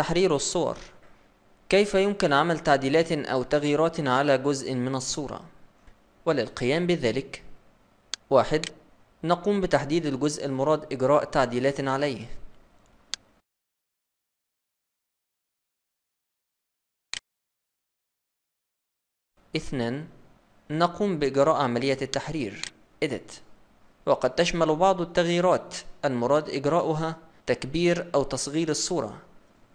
تحرير الصور كيف يمكن عمل تعديلات أو تغييرات على جزء من الصورة؟ وللقيام بذلك واحد نقوم بتحديد الجزء المراد إجراء تعديلات عليه اثنان نقوم بإجراء عملية التحرير edit وقد تشمل بعض التغييرات المراد إجراؤها تكبير أو تصغير الصورة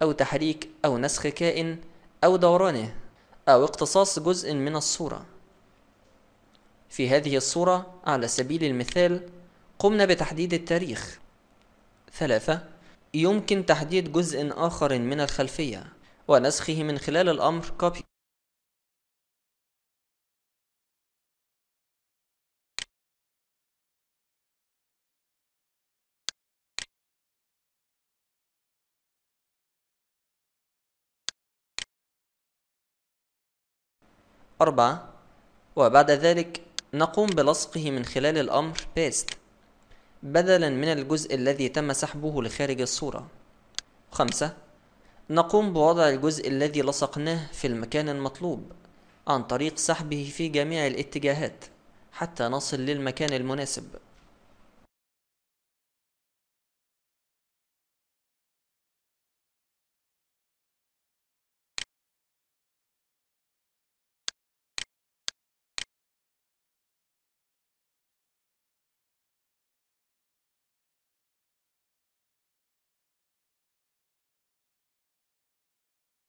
أو تحريك أو نسخ كائن أو دورانه أو اقتصاص جزء من الصورة في هذه الصورة على سبيل المثال قمنا بتحديد التاريخ ثلاثة يمكن تحديد جزء آخر من الخلفية ونسخه من خلال الأمر copy أربعة وبعد ذلك نقوم بلصقه من خلال الأمر باست بدلا من الجزء الذي تم سحبه لخارج الصورة خمسة نقوم بوضع الجزء الذي لصقناه في المكان المطلوب عن طريق سحبه في جميع الاتجاهات حتى نصل للمكان المناسب